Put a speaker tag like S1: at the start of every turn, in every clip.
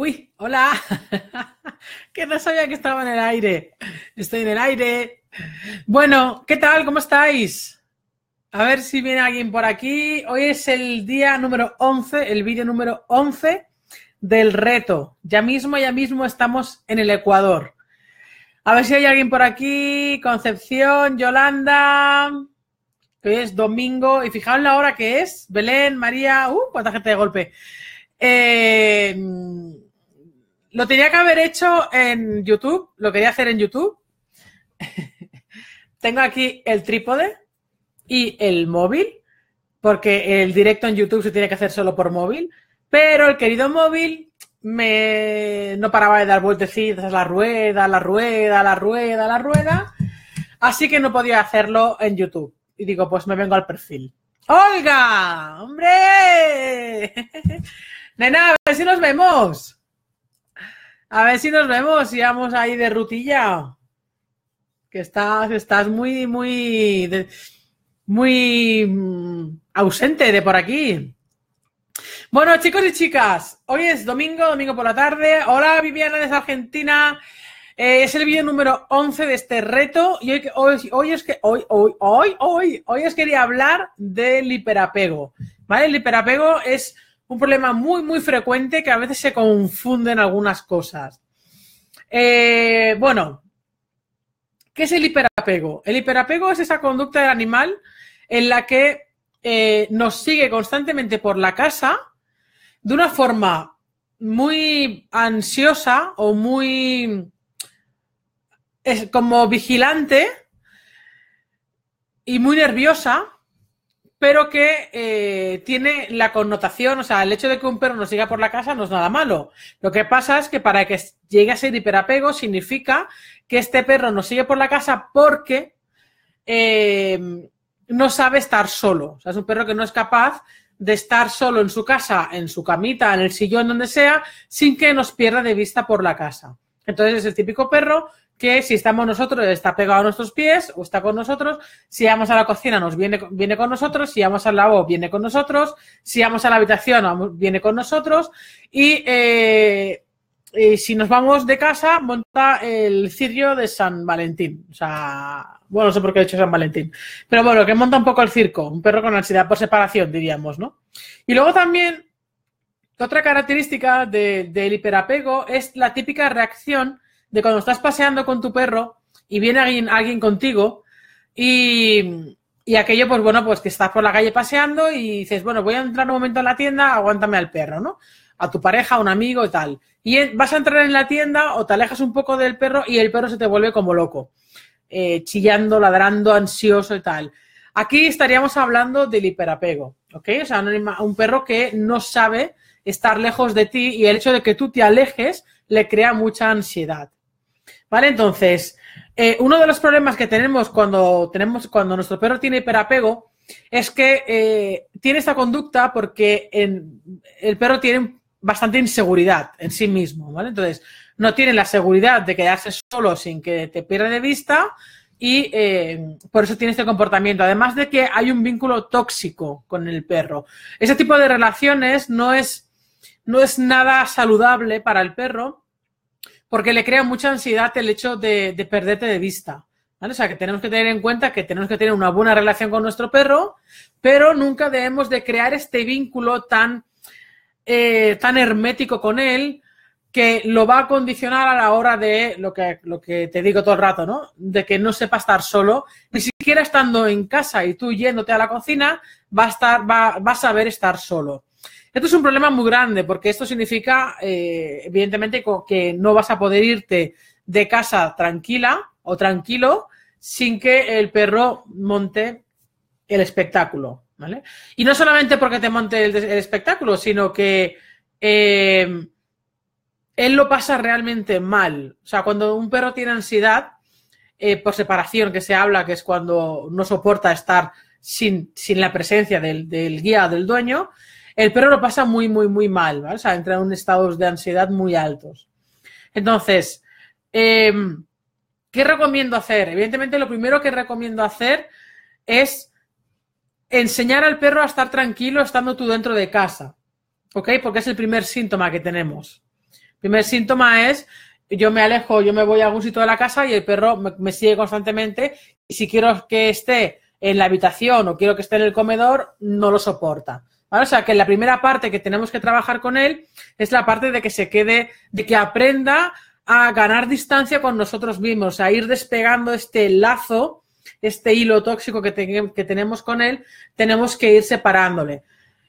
S1: Uy, hola. que no sabía que estaba en el aire. Estoy en el aire. Bueno, ¿qué tal? ¿Cómo estáis? A ver si viene alguien por aquí. Hoy es el día número 11, el vídeo número 11 del reto. Ya mismo, ya mismo estamos en el Ecuador. A ver si hay alguien por aquí. Concepción, Yolanda. hoy es domingo. Y fijaos la hora que es. Belén, María. Uh, cuánta gente de golpe. Eh, lo tenía que haber hecho en YouTube, lo quería hacer en YouTube. Tengo aquí el trípode y el móvil, porque el directo en YouTube se tiene que hacer solo por móvil, pero el querido móvil me no paraba de dar vueltecitas, la rueda, la rueda, la rueda, la rueda, así que no podía hacerlo en YouTube. Y digo, pues me vengo al perfil. ¡Olga! ¡Hombre! Nena, a ver si nos vemos. A ver si nos vemos si vamos ahí de rutilla. Que estás, estás muy, muy, muy mm, ausente de por aquí. Bueno, chicos y chicas, hoy es domingo, domingo por la tarde. Hola, Viviana desde Argentina. Eh, es el vídeo número 11 de este reto y hoy, hoy, hoy es que hoy, hoy, hoy, hoy, hoy os quería hablar del hiperapego. ¿Vale? El hiperapego es un problema muy, muy frecuente que a veces se confunden algunas cosas. Eh, bueno, ¿qué es el hiperapego? El hiperapego es esa conducta del animal en la que eh, nos sigue constantemente por la casa de una forma muy ansiosa o muy como vigilante y muy nerviosa pero que eh, tiene la connotación, o sea, el hecho de que un perro nos siga por la casa no es nada malo. Lo que pasa es que para que llegue a ser hiperapego significa que este perro nos sigue por la casa porque eh, no sabe estar solo. O sea, es un perro que no es capaz de estar solo en su casa, en su camita, en el sillón, donde sea, sin que nos pierda de vista por la casa. Entonces es el típico perro que si estamos nosotros, está pegado a nuestros pies o está con nosotros. Si vamos a la cocina, nos viene, viene con nosotros. Si vamos al lavabo, viene con nosotros. Si vamos a la habitación, viene con nosotros. Eh, y, si nos vamos de casa, monta el cirio de San Valentín. O sea, bueno, no sé por qué he dicho San Valentín. Pero bueno, que monta un poco el circo. Un perro con ansiedad por separación, diríamos, ¿no? Y luego también, otra característica de, del hiperapego es la típica reacción de cuando estás paseando con tu perro y viene alguien, contigo y, aquello, pues bueno, pues que estás por la calle paseando y dices, bueno, voy a entrar un momento en la tienda, aguántame al perro, ¿no? A tu pareja, a un amigo y tal. Y vas a entrar en la tienda o te alejas un poco del perro y el perro se te vuelve como loco, eh, chillando, ladrando, ansioso y tal. Aquí estaríamos hablando del hiperapego, ¿ok? O sea, un perro que no sabe estar lejos de ti y el hecho de que tú te alejes le crea mucha ansiedad. ¿Vale? Entonces, eh, uno de los problemas que tenemos cuando, tenemos cuando nuestro perro tiene hiperapego es que eh, tiene esta conducta porque el perro tiene bastante inseguridad en sí mismo, ¿vale? Entonces, no tiene la seguridad de quedarse solo sin que te pierda de vista y eh, por eso tiene este comportamiento. Además de que hay un vínculo tóxico con el perro. Ese tipo de relaciones no es, no es nada saludable para el perro porque le crea mucha ansiedad el hecho de, perderte de vista. O sea, que tenemos que tener en cuenta que tenemos que tener una buena relación con nuestro perro, pero nunca debemos de crear este vínculo tan, eh, tan hermético con él que lo va a condicionar a la hora de lo que, lo que te digo todo el rato, ¿no? De que no sepa estar solo, ni siquiera estando en casa y tú yéndote a la cocina, va a, estar, va, va a saber estar solo. Esto es un problema muy grande porque esto significa, eh, evidentemente, que no vas a poder irte de casa tranquila o tranquilo sin que el perro monte el espectáculo. ¿vale? Y no solamente porque te monte el, espectáculo, sino que em, él lo pasa realmente mal. O sea, cuando un perro tiene ansiedad, eh, por separación que se habla, que es cuando no soporta estar sin, la presencia del, del guía o del dueño, el perro lo pasa muy, muy, muy mal, ¿vale? O sea, entra en estados de ansiedad muy altos. Entonces, em, ¿qué recomiendo hacer? Evidentemente, lo primero que recomiendo hacer es enseñar al perro a estar tranquilo estando tú dentro de casa, ¿ok? Porque es el primer síntoma que tenemos. El primer síntoma es yo me alejo, yo me voy a algún sitio de la casa y el perro me sigue constantemente y si quiero que esté en la habitación o quiero que esté en el comedor, no lo soporta. O sea, que la primera parte que tenemos que trabajar con él es la parte de que se quede, de que aprenda a ganar distancia con nosotros mismos, a ir despegando este lazo, este hilo tóxico que, tenemos con él, tenemos que ir separándole.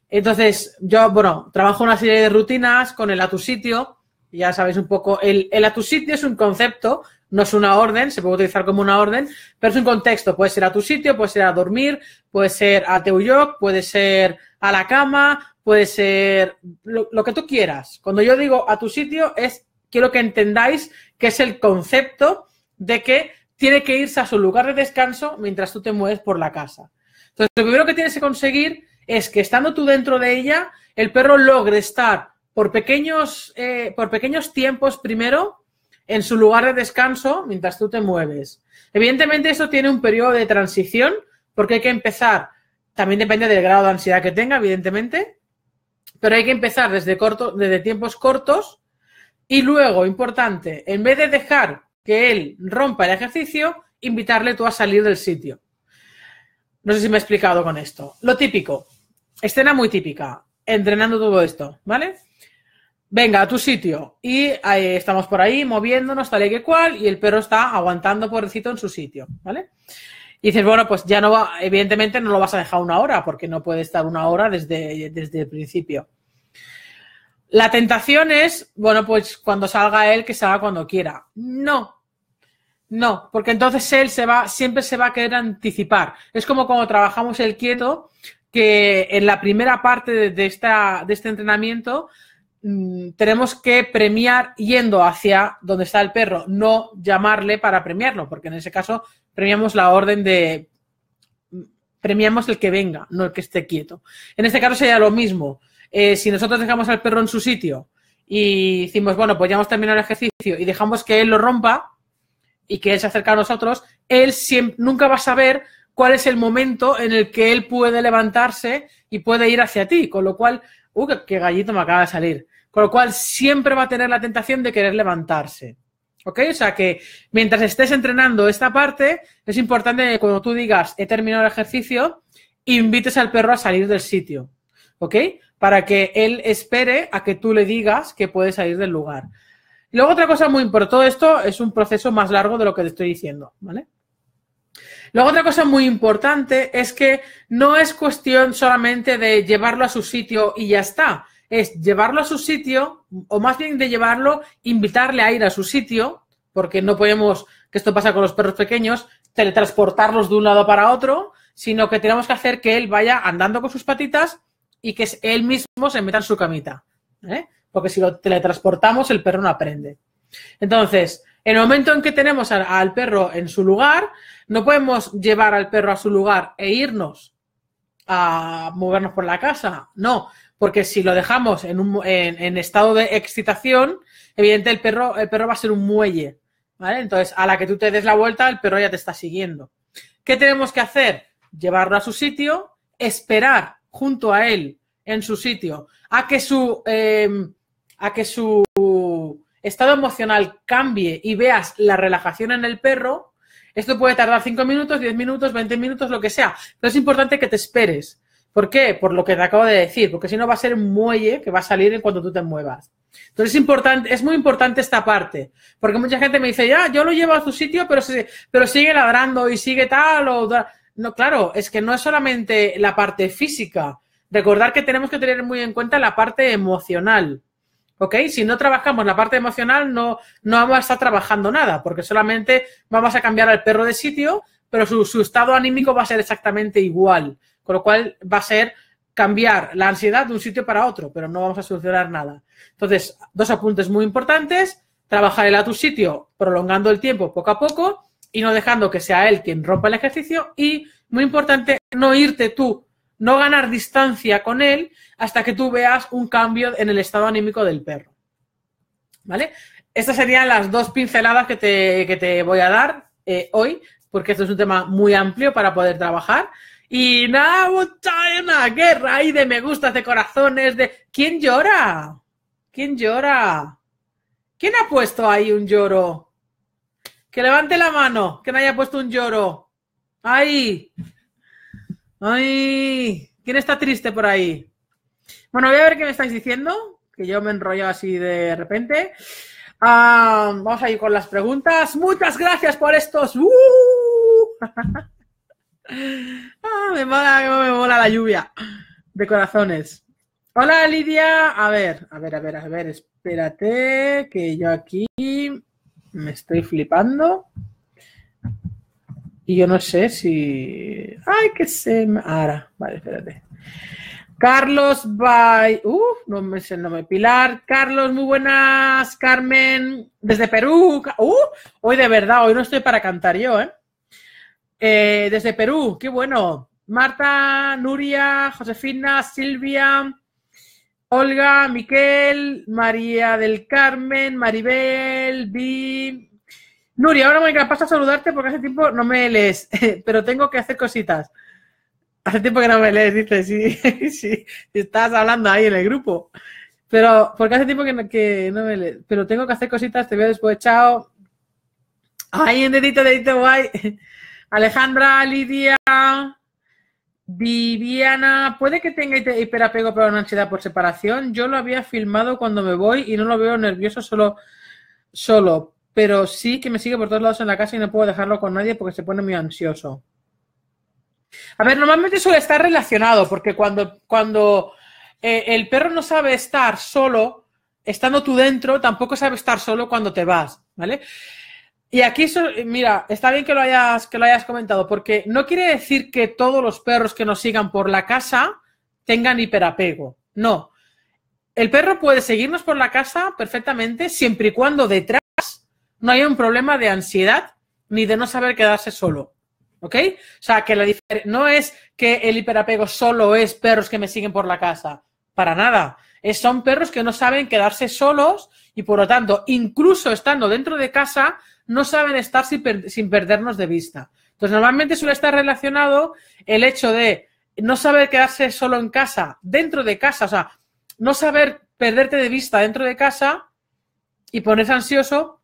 S1: Entonces, yo, bueno, trabajo una serie de rutinas con el a tu sitio, ya sabéis un poco, el, a tu sitio es un concepto, no es una orden, se puede utilizar como una orden, pero es un contexto, puede ser a tu sitio, puede ser a dormir, puede ser a teu york puede ser a la cama, puede ser lo, que tú quieras. Cuando yo digo a tu sitio es, quiero que entendáis que es el concepto de que tiene que irse a su lugar de descanso mientras tú te mueves por la casa. Entonces, lo primero que tienes que conseguir es que estando tú dentro de ella, el perro logre estar por pequeños, eh, por pequeños tiempos primero en su lugar de descanso mientras tú te mueves. Evidentemente, eso tiene un periodo de transición porque hay que empezar también depende del grado de ansiedad que tenga, evidentemente, pero hay que empezar desde, corto, desde tiempos cortos y luego, importante, en vez de dejar que él rompa el ejercicio, invitarle tú a salir del sitio. No sé si me he explicado con esto. Lo típico, escena muy típica, entrenando todo esto, ¿vale? Venga, a tu sitio. Y estamos por ahí moviéndonos tal y que cual, y el perro está aguantando pobrecito en su sitio, ¿vale? Y dices, bueno, pues ya no va, evidentemente no lo vas a dejar una hora, porque no puede estar una hora desde, desde el principio. La tentación es, bueno, pues cuando salga él, que salga cuando quiera. No, no, porque entonces él se va, siempre se va a querer anticipar. Es como cuando trabajamos el quieto, que en la primera parte de, esta, de este entrenamiento Mm, tenemos que premiar yendo hacia donde está el perro, no llamarle para premiarlo, porque en ese caso premiamos la orden de mm, premiamos el que venga, no el que esté quieto. En este caso sería lo mismo. Eh, si nosotros dejamos al perro en su sitio y decimos, bueno, pues ya hemos terminado el ejercicio y dejamos que él lo rompa y que él se acerque a nosotros, él nunca va a saber cuál es el momento en el que él puede levantarse y puede ir hacia ti, con lo cual ¡Uy, uh, qué, qué gallito me acaba de salir! Con lo cual siempre va a tener la tentación de querer levantarse. ¿Ok? O sea que mientras estés entrenando esta parte, es importante que cuando tú digas he terminado el ejercicio, invites al perro a salir del sitio. ¿Ok? Para que él espere a que tú le digas que puede salir del lugar. Luego otra cosa muy importante, todo esto es un proceso más largo de lo que te estoy diciendo, ¿vale? Luego otra cosa muy importante es que no es cuestión solamente de llevarlo a su sitio y ya está, es llevarlo a su sitio o más bien de llevarlo, invitarle a ir a su sitio, porque no podemos, que esto pasa con los perros pequeños, teletransportarlos de un lado para otro, sino que tenemos que hacer que él vaya andando con sus patitas y que él mismo se meta en su camita, ¿eh? porque si lo teletransportamos el perro no aprende. Entonces, en el momento en que tenemos al, perro en su lugar, no podemos llevar al perro a su lugar e irnos a movernos por la casa. No, porque si lo dejamos en, un, estado de excitación, evidentemente el perro, el va a ser un muelle. ¿vale? Entonces, a la que tú te des la vuelta, el perro ya te está siguiendo. ¿Qué tenemos que hacer? Llevarlo a su sitio, esperar junto a él en su sitio a que su, em, a que su estado emocional cambie y veas la relajación en el perro, esto puede tardar 5 minutos, 10 minutos, 20 minutos, lo que sea. Pero es importante que te esperes. ¿Por qué? Por lo que te acabo de decir, porque si no va a ser un muelle que va a salir en cuanto tú te muevas. Entonces es, importante, es muy importante esta parte, porque mucha gente me dice, ya, yo lo llevo a su sitio, pero, se, pero sigue ladrando y sigue tal o No, claro, es que no es solamente la parte física. Recordar que tenemos que tener muy en cuenta la parte emocional. ¿Ok? Si no trabajamos la parte emocional, no, no vamos a estar trabajando nada, porque solamente vamos a cambiar al perro de sitio, pero su, su estado anímico va a ser exactamente igual. Con lo cual va a ser cambiar la ansiedad de un sitio para otro, pero no vamos a solucionar nada. Entonces, dos apuntes muy importantes. Trabajar el a tu sitio prolongando el tiempo poco a poco y no dejando que sea él quien rompa el ejercicio. Y, muy importante, no irte tú no ganar distancia con él hasta que tú veas un cambio en el estado anímico del perro. ¿Vale? Estas serían las dos pinceladas que te, voy a dar eh, hoy, porque esto es un tema muy amplio para poder trabajar. Y nada, mucha guerra y de me gustas, de corazones, de... ¿Quién llora? ¿Quién llora? ¿Quién ha puesto ahí un lloro? Que levante la mano, que me haya puesto un lloro. Ahí. Ay, ¿quién está triste por ahí? Bueno, voy a ver qué me estáis diciendo, que yo me enrollo así de repente. Ah, vamos a ir con las preguntas. Muchas gracias por estos. Uh. Ah, me, mola, me mola la lluvia de corazones. Hola Lidia. A ver, a ver, a ver, a ver, espérate, que yo aquí me estoy flipando. Y yo no sé si. Ay, qué se Ahora, vale, espérate. Carlos Bay. Uh, no me sé el nombre. Pilar. Carlos, muy buenas. Carmen, desde Perú. Uh, hoy de verdad, hoy no estoy para cantar yo, ¿eh? ¿eh? desde Perú, qué bueno. Marta, Nuria, Josefina, Silvia, Olga, Miquel, María del Carmen, Maribel, Vi, Nuri, ahora me paso a saludarte porque hace tiempo no me lees, pero tengo que hacer cositas. Hace tiempo que no me lees, dices, sí, sí, estás hablando ahí en el grupo. Pero, porque hace tiempo que no, me lees, pero tengo que hacer cositas, te veo después, chao. Ay, en dedito, dedito guay. Alejandra, Lidia, Viviana, puede que tenga hiperapego pero una ansiedad por separación. Yo lo había filmado cuando me voy y no lo veo nervioso solo, solo pero sí que me sigue por todos lados en la casa y no puedo dejarlo con nadie porque se pone muy ansioso. A ver, normalmente suele estar relacionado, porque cuando, cuando eh, el perro no sabe estar solo, estando tú dentro, tampoco sabe estar solo cuando te vas, ¿vale? Y aquí, eh, mira, está bien que lo, hayas, que lo hayas comentado, porque no quiere decir que todos los perros que nos sigan por la casa tengan hiperapego. No. El perro puede seguirnos por la casa perfectamente siempre y cuando detrás no hay un problema de ansiedad ni de no saber quedarse solo. ¿Ok? O sea, que la no es que el hiperapego solo es perros que me siguen por la casa. Para nada. son perros que no saben quedarse solos y por lo tanto, incluso estando dentro de casa, no saben estar sin perdernos de vista. Entonces, normalmente suele estar relacionado el hecho de no saber quedarse solo en casa, dentro de casa, o sea, no saber perderte de vista dentro de casa y ponerse ansioso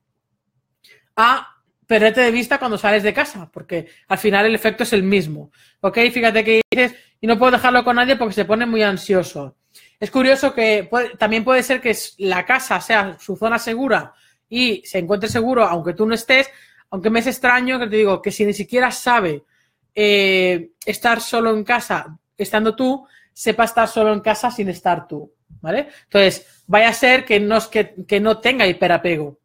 S1: a perderte de vista cuando sales de casa, porque al final el efecto es el mismo. ¿Ok? Fíjate que dices, y no puedo dejarlo con nadie porque se pone muy ansioso. Es curioso que también puede ser que la casa sea su zona segura y se encuentre seguro aunque tú no estés, aunque me es extraño que te digo que si ni siquiera sabe eh, estar solo en casa estando tú, sepa estar solo en casa sin estar tú. ¿Vale? Entonces, vaya a ser que no, que no tenga hiperapego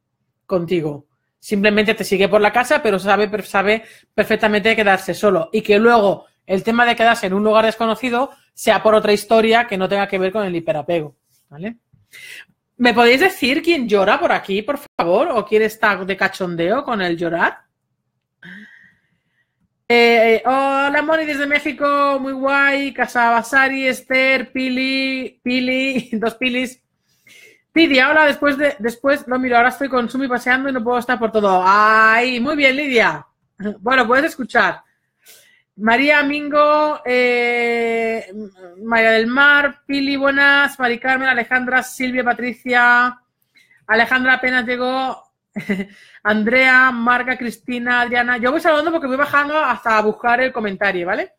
S1: contigo simplemente te sigue por la casa, pero sabe, sabe perfectamente quedarse solo. Y que luego el tema de quedarse en un lugar desconocido sea por otra historia que no tenga que ver con el hiperapego. ¿Vale? ¿Me podéis decir quién llora por aquí, por favor? ¿O quién está de cachondeo con el llorar? Eh, hola, Moni, desde México, muy guay. Casa Basari, Esther, Pili, Pili, dos Pilis. Lidia, ahora después de, después lo miro, ahora estoy con Sumi paseando y no puedo estar por todo. ¡Ay! Muy bien, Lidia. Bueno, puedes escuchar. María Mingo, eh, María del Mar, Pili, buenas, Mari Carmen, Alejandra, Silvia, Patricia, Alejandra apenas llegó, Andrea, Marga, Cristina, Adriana. Yo voy saludando porque voy bajando hasta buscar el comentario, ¿vale?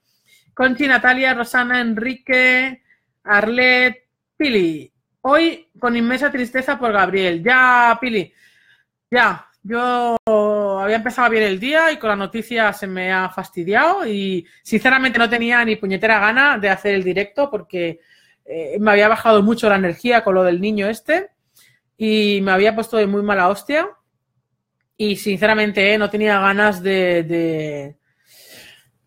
S1: Conchi, Natalia, Rosana, Enrique, Arlet, Pili, Hoy con inmensa tristeza por Gabriel. Ya, Pili, ya. Yo había empezado bien el día y con la noticia se me ha fastidiado y sinceramente no tenía ni puñetera gana de hacer el directo porque eh, me había bajado mucho la energía con lo del niño este y me había puesto de muy mala hostia y sinceramente eh, no tenía ganas de, de...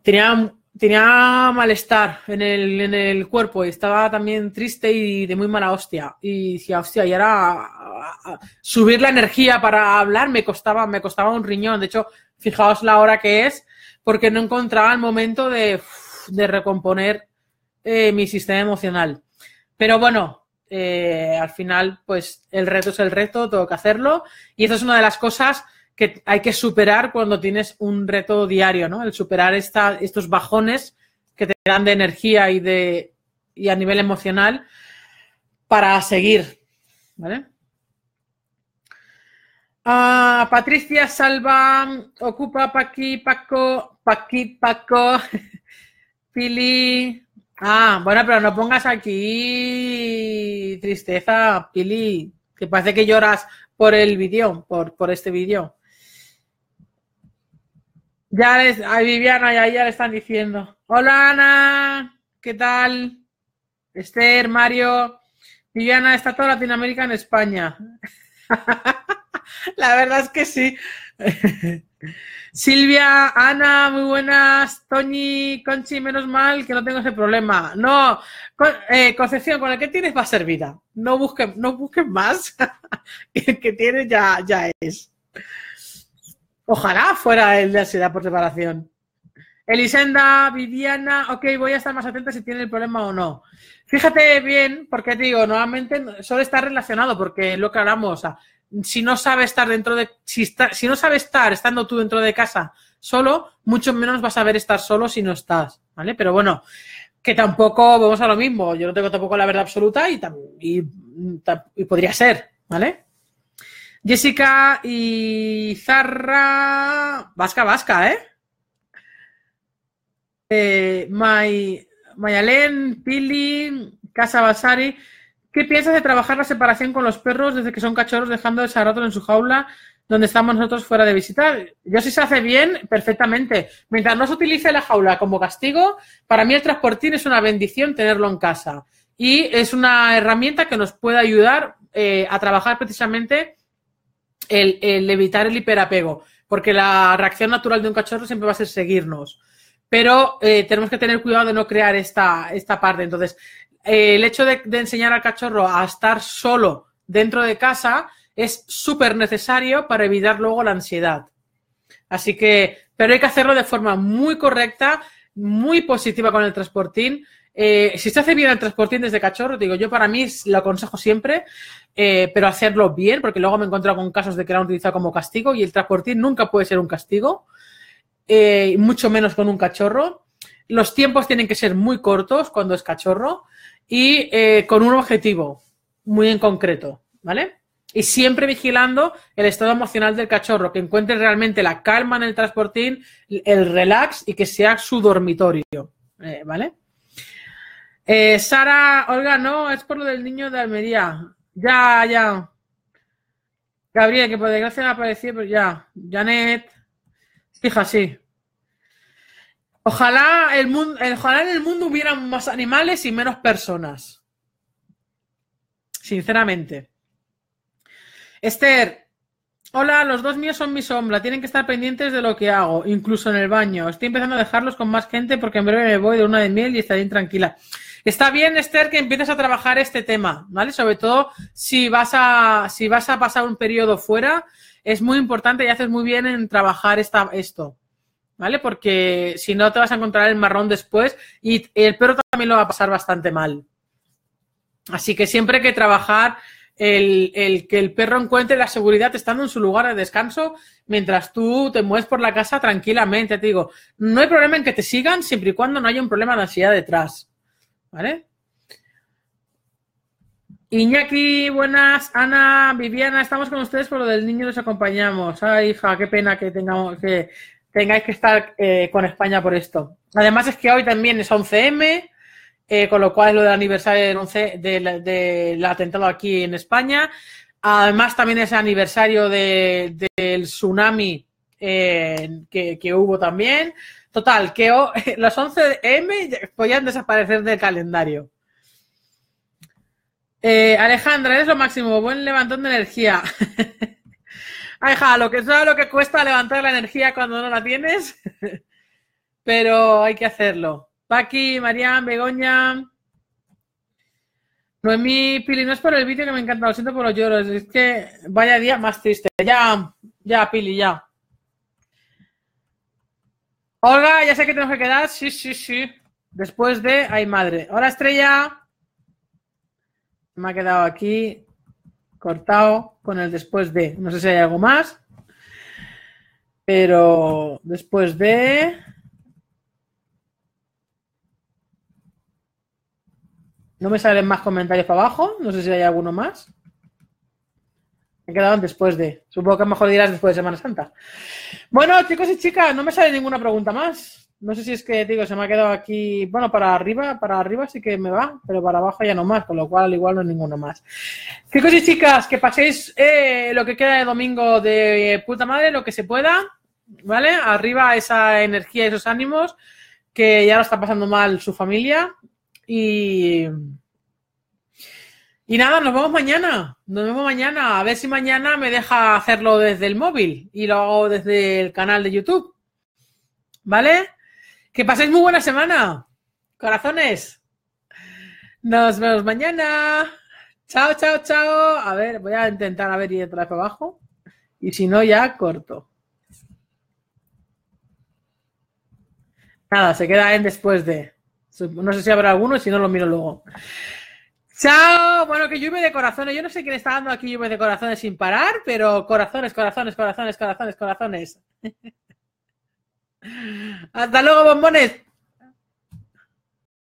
S1: tenía tenía malestar en el, en el cuerpo, estaba también triste y de muy mala hostia. Y decía, hostia, y ahora subir la energía para hablar me costaba, me costaba un riñón. De hecho, fijaos la hora que es, porque no encontraba el momento de, recomponer eh, mi sistema emocional. Pero bueno, eh, al final, pues el reto es el reto, tengo que hacerlo. Y esa es una de las cosas que hay que superar cuando tienes un reto diario, ¿no? El superar estos bajones que te dan de energía y, de, y a nivel emocional para seguir, ¿vale? Ah, Patricia, Salva, Ocupa, Paqui, Paco, Paqui, Paco, Pili. Ah, bueno, pero no pongas aquí tristeza, Pili, que parece que lloras por el vídeo, por, por este vídeo. Ya les, Viviana ya, ya le están diciendo. Hola Ana, ¿qué tal? Esther, Mario. Viviana, está toda Latinoamérica en España. La verdad es que sí. Silvia, Ana, muy buenas. Toñi, Conchi, menos mal que no tengo ese problema. No, eh, Concepción, con el que tienes va a ser vida. No busques no más. el que tienes ya, ya es. Ojalá fuera el de ansiedad por separación. Elisenda, Viviana, ok, voy a estar más atenta si tiene el problema o no. Fíjate bien, porque digo, nuevamente solo está relacionado, porque lo que hablamos, si no sabe estar dentro de, si, no sabe estar estando tú dentro de casa solo, mucho menos vas a ver estar solo si no estás, ¿vale? Pero bueno, que tampoco vamos a lo mismo, yo no tengo tampoco la verdad absoluta y, y podría ser, ¿vale? Jessica y Zarra. Vasca, vasca, ¿eh? eh Mayalén, Tili, Pili, Casa Basari. ¿Qué piensas de trabajar la separación con los perros desde que son cachorros dejando el rato en su jaula donde estamos nosotros fuera de visitar? Yo sí se hace bien, perfectamente. Mientras no se utilice la jaula como castigo, para mí el transportín es una bendición tenerlo en casa. Y es una herramienta que nos puede ayudar eh, a trabajar precisamente el, evitar el hiperapego, porque la reacción natural de un cachorro siempre va a ser seguirnos. Pero eh, tenemos que tener cuidado de no crear esta, parte. Entonces, eh, el hecho de, de enseñar al cachorro a estar solo dentro de casa es súper necesario para evitar luego la ansiedad. Así que, pero hay que hacerlo de forma muy correcta, muy positiva con el transportín eh, si se hace bien el transportín desde cachorro, digo, yo para mí lo aconsejo siempre, eh, pero hacerlo bien, porque luego me he encontrado con casos de que lo han utilizado como castigo y el transportín nunca puede ser un castigo, eh, mucho menos con un cachorro. Los tiempos tienen que ser muy cortos cuando es cachorro y con un objetivo muy en concreto, ¿vale? Y siempre vigilando el estado emocional del cachorro, que encuentre realmente la calma en el transportín, el relax y que sea su dormitorio, ¿vale? Eh, Sara, Olga, no, es por lo del niño de Almería. Ya, ya. Gabriel, que por desgracia apareció, pero ya. Janet, Fija, sí. Ojalá, el mundo, ojalá en el mundo hubieran más animales y menos personas. Sinceramente. Esther, hola, los dos míos son mi sombra. Tienen que estar pendientes de lo que hago, incluso en el baño. Estoy empezando a dejarlos con más gente porque en breve me voy de una de miel y estaré intranquila. tranquila. Está bien, Esther, que empieces a trabajar este tema, ¿vale? Sobre todo si vas a, si vas a pasar un periodo fuera, es muy importante y haces muy bien en trabajar esta, esto, ¿vale? Porque si no te vas a encontrar el marrón después y el perro también lo va a pasar bastante mal. Así que siempre hay que trabajar el, el, que el perro encuentre la seguridad estando en su lugar de descanso mientras tú te mueves por la casa tranquilamente. Te digo, no hay problema en que te sigan siempre y cuando no haya un problema de ansiedad detrás. ¿vale? Iñaki, buenas. Ana, Viviana, estamos con ustedes por lo del niño, los acompañamos. Ay, hija, qué pena que tengamos que tengáis que estar eh, con España por esto. Además es que hoy también es 11M, eh, con lo cual es lo del aniversario del, 11, del, atentado aquí en España. Además también es aniversario del tsunami eh, que, que, hubo también. Total, que los las 11 M podían desaparecer del calendario. Eh, Alejandra, eres lo máximo. Buen levantón de energía. Ay, lo que es lo que cuesta levantar la energía cuando no la tienes, pero hay que hacerlo. Paqui, Marian, Begoña. Noemí, Pili, no es por el vídeo que me encanta, lo siento por los lloros. Es que vaya día más triste. Ya, ya, Pili, ya. Olga, ya sé que tenemos que quedar. Sí, sí, sí. Después de. Ay, madre. Hola, estrella. Me ha quedado aquí cortado con el después de. No sé si hay algo más. Pero después de. No me salen más comentarios para abajo. No sé si hay alguno más. Me quedaron después de. Supongo que mejor dirás después de Semana Santa. Bueno, chicos y chicas, no me sale ninguna pregunta más. No sé si es que, digo, se me ha quedado aquí. Bueno, para arriba, para arriba sí que me va, pero para abajo ya no más, con lo cual igual no hay ninguno más. Chicos y chicas, que paséis eh, lo que queda de domingo de puta madre, lo que se pueda, ¿vale? Arriba esa energía, esos ánimos, que ya lo está pasando mal su familia. Y y nada, nos vemos mañana. Nos vemos mañana. A ver si mañana me deja hacerlo desde el móvil y lo hago desde el canal de YouTube. ¿Vale? Que paséis muy buena semana. Corazones. Nos vemos mañana. Chao, chao, chao. A ver, voy a intentar a ver y otra abajo. Y si no, ya corto. Nada, se queda en después de. No sé si habrá alguno, si no lo miro luego. Chao, bueno, que llueve de corazones. Yo no sé quién está dando aquí llueve de corazones sin parar, pero corazones, corazones, corazones, corazones, corazones. Hasta luego, bombones.